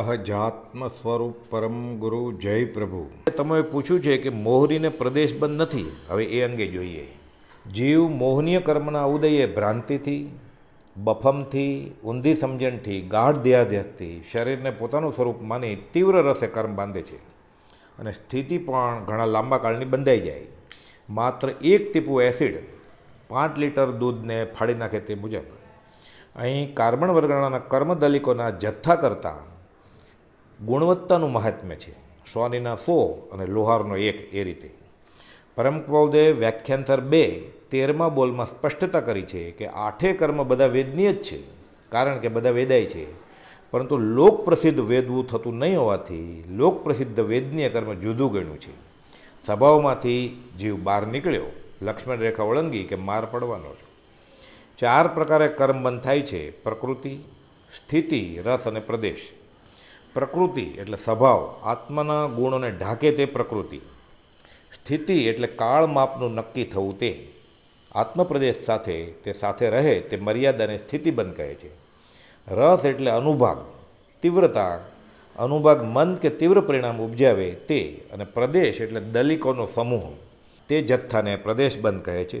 સહજાત્મ સ્વરૂપ પરમ ગુરુ જય પ્રભુ તમે પૂછ્યું છે કે મોહરીને પ્રદેશ બંધ નથી હવે એ અંગે જોઈએ જીવ મોહનીય કર્મના ઉદયે ભ્રાંતિથી બફમથી ઊંધી સમજણથી ગાઢ દેહાધ્યાસથી શરીરને પોતાનું સ્વરૂપ માની તીવ્ર રસે કર્મ બાંધે છે અને સ્થિતિ પણ ઘણા લાંબા કાળની બંધાઈ જાય માત્ર એક ટીપું એસિડ પાંચ લીટર દૂધને ફાડી નાખે તે મુજબ અહીં કાર્બન વર્ગણાના કર્મદલિકોના જથ્થા કરતાં ગુણવત્તાનું મહાત્મ્ય છે સ્વાનીના સો અને લોહારનો એક એ રીતે પરમકૌદે વ્યાખ્યાનસર બે તેરમા બોલમાં સ્પષ્ટતા કરી છે કે આઠે કર્મ બધા વેદનીય જ છે કારણ કે બધા વેદાય છે પરંતુ લોકપ્રસિદ્ધ વેદવું થતું નહીં હોવાથી લોકપ્રસિદ્ધ વેદનીય કર્મ જુદું ગણ્યું છે સ્વભાવમાંથી જીવ બહાર નીકળ્યો લક્ષ્મણ રેખા ઓળંગી કે માર પડવાનો છે ચાર પ્રકારે કર્મ બંધ થાય છે પ્રકૃતિ સ્થિતિ રસ અને પ્રદેશ પ્રકૃતિ એટલે સ્વભાવ આત્માના ગુણોને ઢાંકે તે પ્રકૃતિ સ્થિતિ એટલે કાળ માપનું નક્કી થવું તે આત્મપ્રદેશ સાથે તે સાથે રહે તે મર્યાદાને સ્થિતિબંધ કહે છે રસ એટલે અનુભાગ તીવ્રતા અનુભાગ મન કે તીવ્ર પરિણામ ઉપજાવે તે અને પ્રદેશ એટલે દલિકોનો સમૂહ તે જથ્થાને પ્રદેશ બંધ કહે છે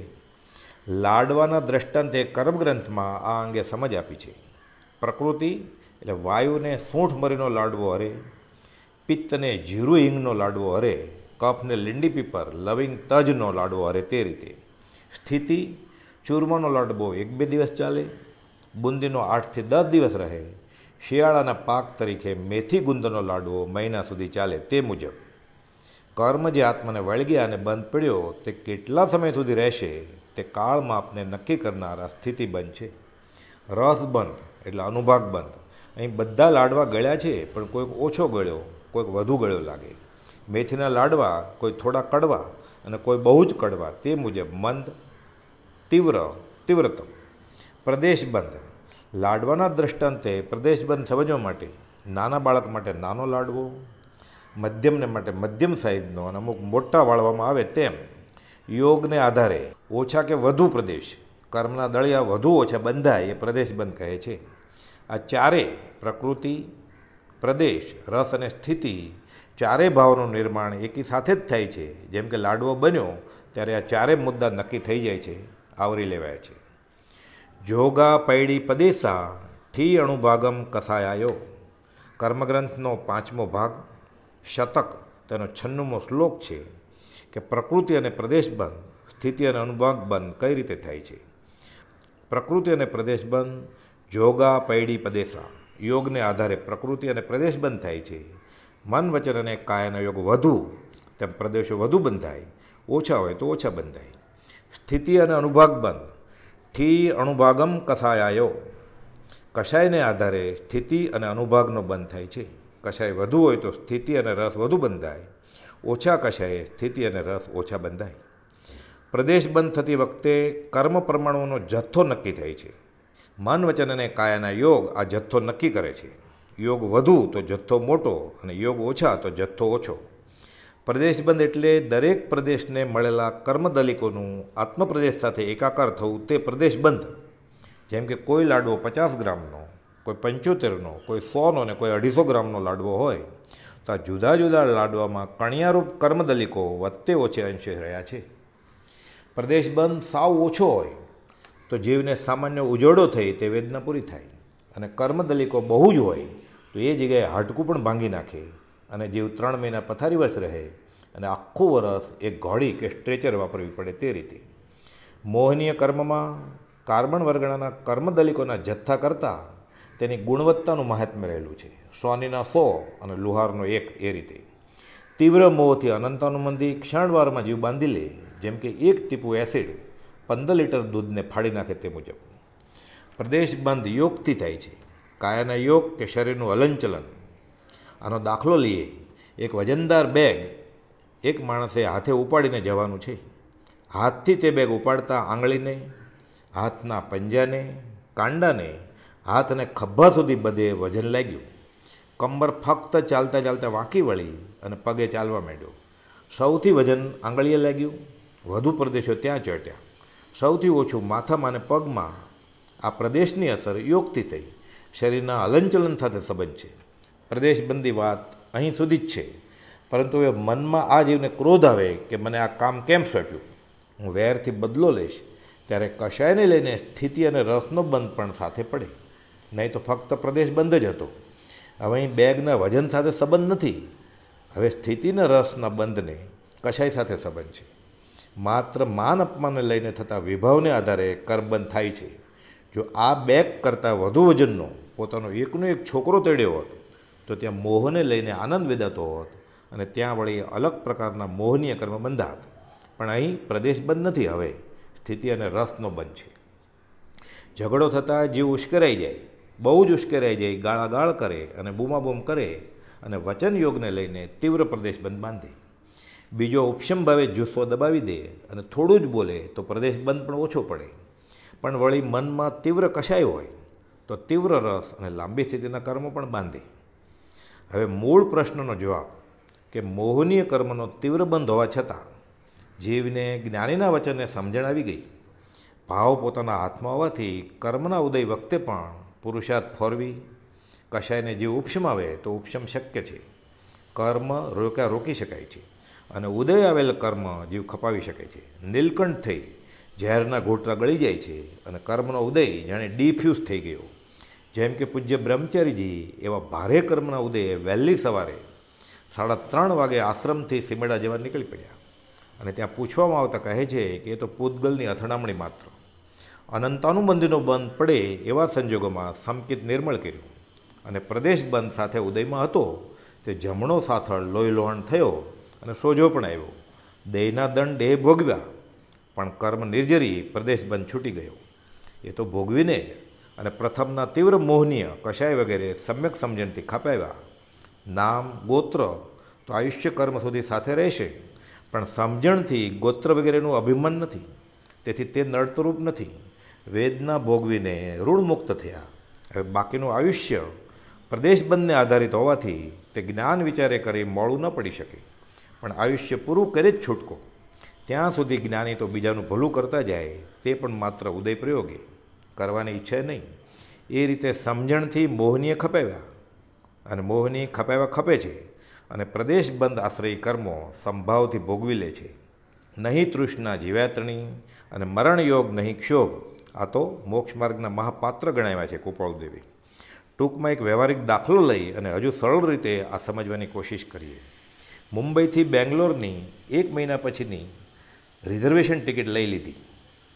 લાડવાના દ્રષ્ટાંતે કર્મગ્રંથમાં આ અંગે સમજ આપી છે પ્રકૃતિ એટલે વાયુને સૂંઠ મરીનો લાડવો હરે પિત્તને જીરું ઇંગનો લાડવો હરે કફને લીંડી પીપર લવિંગ તજનો લાડવો હરે તે રીતે સ્થિતિ ચૂરમાનો લાડવો એક બે દિવસ ચાલે બુંદીનો આઠથી દસ દિવસ રહે શિયાળાના પાક તરીકે મેથી ગુંદનો લાડવો મહિના સુધી ચાલે તે મુજબ કર્મ જે આત્માને વળગ્યા અને બંધ પડ્યો તે કેટલા સમય સુધી રહેશે તે કાળમાં આપને નક્કી કરનારા સ્થિતિ બંધ છે રસ બંધ એટલે અનુભાગ બંધ અહીં બધા લાડવા ગળ્યા છે પણ કોઈક ઓછો ગળ્યો કોઈક વધુ ગળ્યો લાગે મેથીના લાડવા કોઈ થોડા કડવા અને કોઈ બહુ જ કડવા તે મુજબ મંદ તીવ્ર તીવ્રતમ પ્રદેશ બંધ લાડવાના દ્રષ્ટાંતે પ્રદેશબંધ સમજવા માટે નાના બાળક માટે નાનો લાડવો મધ્યમને માટે મધ્યમ સાઇઝનો અને અમુક મોટા વાળવામાં આવે તેમ યોગને આધારે ઓછા કે વધુ પ્રદેશ કર્મના દળિયા વધુ ઓછા બંધાય એ પ્રદેશબંધ કહે છે આ ચારે પ્રકૃતિ પ્રદેશ રસ અને સ્થિતિ ચારે ભાવનું નિર્માણ એકી સાથે જ થાય છે જેમ કે લાડવો બન્યો ત્યારે આ ચારે મુદ્દા નક્કી થઈ જાય છે આવરી લેવાય છે જોગા પૈડી પદેસા ઠી અણુભાગમ કસાયાયો કર્મગ્રંથનો પાંચમો ભાગ શતક તેનો છન્નુમો શ્લોક છે કે પ્રકૃતિ અને પ્રદેશ બંધ સ્થિતિ અને અનુભાગ બંધ કઈ રીતે થાય છે પ્રકૃતિ અને પ્રદેશ બંધ જોગા પૈડી પદેશા યોગને આધારે પ્રકૃતિ અને પ્રદેશ બંધ થાય છે મન વચન અને કાયાનો યોગ વધુ તેમ પ્રદેશો વધુ બંધાય ઓછા હોય તો ઓછા બંધાય સ્થિતિ અને અનુભાગ બંધ ઠી અણુભાગમ કસાયાયો કશાયને આધારે સ્થિતિ અને અનુભાગનો બંધ થાય છે કશાય વધુ હોય તો સ્થિતિ અને રસ વધુ બંધાય ઓછા કશાયે સ્થિતિ અને રસ ઓછા બંધાય પ્રદેશ બંધ થતી વખતે કર્મ પરમાણુઓનો જથ્થો નક્કી થાય છે મન વચન અને કાયાના યોગ આ જથ્થો નક્કી કરે છે યોગ વધુ તો જથ્થો મોટો અને યોગ ઓછા તો જથ્થો ઓછો પ્રદેશબંધ એટલે દરેક પ્રદેશને મળેલા કર્મદલિકોનું આત્મપ્રદેશ સાથે એકાકાર થવું તે પ્રદેશબંધ જેમ કે કોઈ લાડવો પચાસ ગ્રામનો કોઈ પંચોતેરનો કોઈ સોનો ને કોઈ અઢીસો ગ્રામનો લાડવો હોય તો આ જુદા જુદા લાડવામાં કણિયારૂપ કર્મદલિકો વધતે ઓછે અંશે રહ્યા છે પ્રદેશબંધ સાવ ઓછો હોય તો જીવને સામાન્ય ઉજોડો થઈ તે વેદના પૂરી થાય અને કર્મદલિકો બહુ જ હોય તો એ જગ્યાએ હાડકું પણ ભાંગી નાખે અને જીવ ત્રણ મહિના પથારીવશ રહે અને આખું વરસ એક ઘોડી કે સ્ટ્રેચર વાપરવી પડે તે રીતે મોહનીય કર્મમાં કાર્બન વર્ગણાના કર્મદલિકોના જથ્થા કરતાં તેની ગુણવત્તાનું મહાત્મ્ય રહેલું છે સોનીના સો અને લુહારનો એક એ રીતે તીવ્ર મોહથી અનંતાનુમંદી ક્ષણવારમાં જીવ બાંધી લે જેમ કે એક ટીપું એસિડ પંદર લીટર દૂધને ફાડી નાખે તે મુજબ પ્રદેશ બંધ યોગથી થાય છે કાયાના યોગ કે શરીરનું હલનચલન આનો દાખલો લઈએ એક વજનદાર બેગ એક માણસે હાથે ઉપાડીને જવાનું છે હાથથી તે બેગ ઉપાડતા આંગળીને હાથના પંજાને કાંડાને હાથ અને ખભા સુધી બધે વજન લાગ્યું કમર ફક્ત ચાલતા ચાલતા વાંકી વળી અને પગે ચાલવા માંડ્યો સૌથી વજન આંગળીએ લાગ્યું વધુ પ્રદેશો ત્યાં ચટ્યા સૌથી ઓછું માથામાં અને પગમાં આ પ્રદેશની અસર યોગથી થઈ શરીરના હલનચલન સાથે સંબંધ છે પ્રદેશબંધી વાત અહીં સુધી જ છે પરંતુ એ મનમાં આ જીવને ક્રોધ આવે કે મને આ કામ કેમ સોંપ્યું હું વેરથી બદલો લઈશ ત્યારે કશાયને લઈને સ્થિતિ અને રસનો બંધ પણ સાથે પડે નહીં તો ફક્ત પ્રદેશ બંધ જ હતો હવે અહીં બેગના વજન સાથે સંબંધ નથી હવે સ્થિતિના રસના બંધને કશાય સાથે સંબંધ છે માત્ર માન અપમાનને લઈને થતા વિભાવને આધારે કર્મબંધ થાય છે જો આ બેગ કરતાં વધુ વજનનો પોતાનો એકનો એક છોકરો તેડ્યો હોત તો ત્યાં મોહને લઈને આનંદ વેદાતો હોત અને ત્યાં વળી અલગ પ્રકારના મોહનીય કર્મ બંધા હતા પણ અહીં પ્રદેશ બંધ નથી હવે સ્થિતિ અને રસનો બંધ છે ઝઘડો થતાં જીવ ઉશ્કેરાઈ જાય બહુ જ ઉશ્કેરાઈ જાય ગાળાગાળ કરે અને બૂમાબૂમ કરે અને વચન યોગને લઈને તીવ્ર પ્રદેશ બંધ બાંધે બીજો ઉપશમ ભાવે જુસ્સો દબાવી દે અને થોડું જ બોલે તો પ્રદેશ બંધ પણ ઓછો પડે પણ વળી મનમાં તીવ્ર કશાય હોય તો તીવ્ર રસ અને લાંબી સ્થિતિના કર્મ પણ બાંધે હવે મૂળ પ્રશ્નનો જવાબ કે મોહનીય કર્મનો તીવ્ર બંધ હોવા છતાં જીવને જ્ઞાનીના વચનને સમજણ આવી ગઈ ભાવ પોતાના હાથમાં હોવાથી કર્મના ઉદય વખતે પણ પુરુષાર્થ ફોરવી કશાયને જે ઉપશમ આવે તો ઉપશમ શક્ય છે કર્મ રોક્યા રોકી શકાય છે અને ઉદય આવેલ કર્મ જીવ ખપાવી શકે છે નીલકંઠ થઈ ઝેરના ઘોટલા ગળી જાય છે અને કર્મનો ઉદય જાણે ડીફ્યુઝ થઈ ગયો જેમ કે પૂજ્ય બ્રહ્મચારીજી એવા ભારે કર્મના ઉદયે વહેલી સવારે સાડા ત્રણ વાગે આશ્રમથી સિમેડા જવા નીકળી પડ્યા અને ત્યાં પૂછવામાં આવતા કહે છે કે એ તો પૂતગલની અથડામણી માત્ર અનંતાનુબંધીનો બંધ પડે એવા સંજોગોમાં સંકિત નિર્મળ કર્યું અને પ્રદેશ બંધ સાથે ઉદયમાં હતો તે જમણો સાથળ લોહી લોહણ થયો અને સોજો પણ આવ્યો દેહના દંડ દેહ ભોગવ્યા પણ કર્મ નિર્જરી પ્રદેશ બંધ છૂટી ગયો એ તો ભોગવીને જ અને પ્રથમના તીવ્ર મોહનીય કશાય વગેરે સમ્યક સમજણથી ખપાવ્યા નામ ગોત્ર તો આયુષ્ય કર્મ સુધી સાથે રહેશે પણ સમજણથી ગોત્ર વગેરેનું અભિમન નથી તેથી તે નડતરૂપ નથી વેદના ભોગવીને ઋણમુક્ત થયા હવે બાકીનું આયુષ્ય પ્રદેશબંધને આધારિત હોવાથી તે જ્ઞાન વિચારે કરી મોડું ન પડી શકે પણ આયુષ્ય પૂરું કરે જ છૂટકો ત્યાં સુધી જ્ઞાની તો બીજાનું ભલું કરતા જાય તે પણ માત્ર ઉદય પ્રયોગે કરવાની ઈચ્છે નહીં એ રીતે સમજણથી મોહનીય ખપાવ્યા અને મોહની ખપાવ્યા ખપે છે અને પ્રદેશ બંધ આશ્રય કર્મો સંભાવથી ભોગવી લે છે નહીં તૃષ્ણા જીવાતણી અને મરણયોગ નહીં ક્ષોભ આ તો મોક્ષ માર્ગના મહાપાત્ર ગણાવ્યા છે કુપાળુદેવી ટૂંકમાં એક વ્યવહારિક દાખલો લઈ અને હજુ સરળ રીતે આ સમજવાની કોશિશ કરીએ મુંબઈથી બેંગ્લોરની એક મહિના પછીની રિઝર્વેશન ટિકિટ લઈ લીધી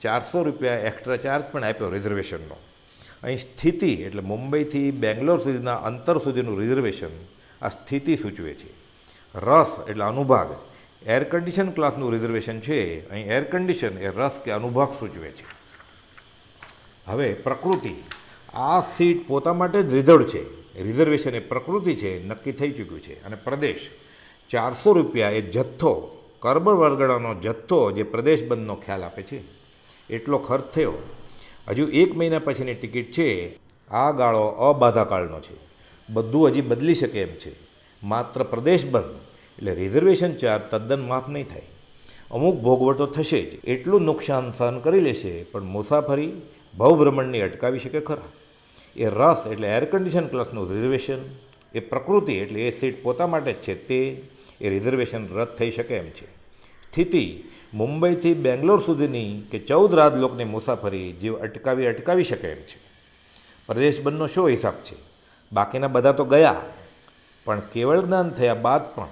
ચારસો રૂપિયા એક્સ્ટ્રા ચાર્જ પણ આપ્યો રિઝર્વેશનનો અહીં સ્થિતિ એટલે મુંબઈથી બેંગ્લોર સુધીના અંતર સુધીનું રિઝર્વેશન આ સ્થિતિ સૂચવે છે રસ એટલે અનુભાગ એર કન્ડિશન ક્લાસનું રિઝર્વેશન છે અહીં એર કન્ડિશન એ રસ કે અનુભાગ સૂચવે છે હવે પ્રકૃતિ આ સીટ પોતા માટે જ રિઝર્વ છે રિઝર્વેશન એ પ્રકૃતિ છે નક્કી થઈ ચૂક્યું છે અને પ્રદેશ ચારસો રૂપિયા એ જથ્થો કર્બર વરગડાનો જથ્થો જે પ્રદેશ બંધનો ખ્યાલ આપે છે એટલો ખર્ચ થયો હજુ એક મહિના પછીની ટિકિટ છે આ ગાળો અબાધાકાળનો છે બધું હજી બદલી શકે એમ છે માત્ર પ્રદેશ બંધ એટલે રિઝર્વેશન ચાર્જ તદ્દન માફ નહીં થાય અમુક ભોગવટો થશે જ એટલું નુકસાન સહન કરી લેશે પણ મુસાફરી ભવભ્રમણની અટકાવી શકે ખરા એ રસ એટલે એર કન્ડિશન ક્લાસનું રિઝર્વેશન એ પ્રકૃતિ એટલે એ સીટ પોતા માટે જ છે તે એ રિઝર્વેશન રદ થઈ શકે એમ છે સ્થિતિ મુંબઈથી બેંગ્લોર સુધીની કે ચૌદ રાજલોકની મુસાફરી જીવ અટકાવી અટકાવી શકે એમ છે પ્રદેશ બંધનો શું હિસાબ છે બાકીના બધા તો ગયા પણ કેવળ જ્ઞાન થયા બાદ પણ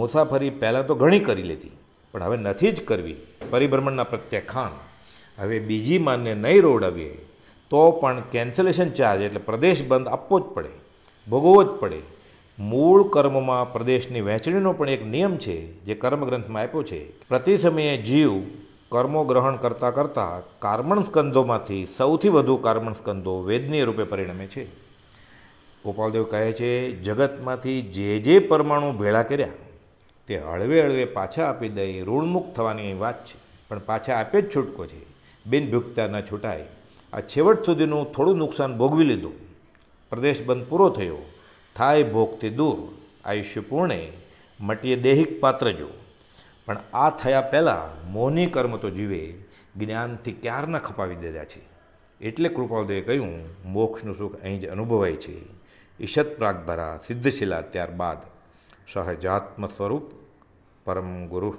મુસાફરી પહેલાં તો ઘણી કરી લીધી પણ હવે નથી જ કરવી પરિભ્રમણના પ્રત્યાખાન હવે બીજી માન્ય નહીં રોડાવીએ તો પણ કેન્સલેશન ચાર્જ એટલે પ્રદેશ બંધ આપવો જ પડે ભોગવવો જ પડે મૂળ કર્મમાં પ્રદેશની વહેંચણીનો પણ એક નિયમ છે જે કર્મગ્રંથમાં આપ્યો છે પ્રતિ સમયે જીવ કર્મો ગ્રહણ કરતાં કરતાં કાર્બન સ્કંદોમાંથી સૌથી વધુ કાર્બન સ્કંદો વેદનીય રૂપે પરિણમે છે ગોપાલદેવ કહે છે જગતમાંથી જે જે પરમાણુ ભેળા કર્યા તે હળવે હળવે પાછા આપી દઈ ઋણમુક્ત થવાની વાત છે પણ પાછા આપે જ છૂટકો છે બિન ન છૂટાય આ છેવટ સુધીનું થોડું નુકસાન ભોગવી લીધું પ્રદેશ બંધ પૂરો થયો થાય ભોગથી દૂર આયુષ્ય પૂર્ણે મટીએ દૈહિક પાત્ર જો પણ આ થયા પહેલાં મોહની કર્મ તો જીવે જ્ઞાનથી ક્યારના ખપાવી દીધા છે એટલે કૃપાલદેવે કહ્યું મોક્ષનું સુખ અહીં જ અનુભવાય છે ઈશત પ્રાગભરા સિદ્ધશિલા ત્યારબાદ સહજાત્મ સ્વરૂપ પરમ ગુરુ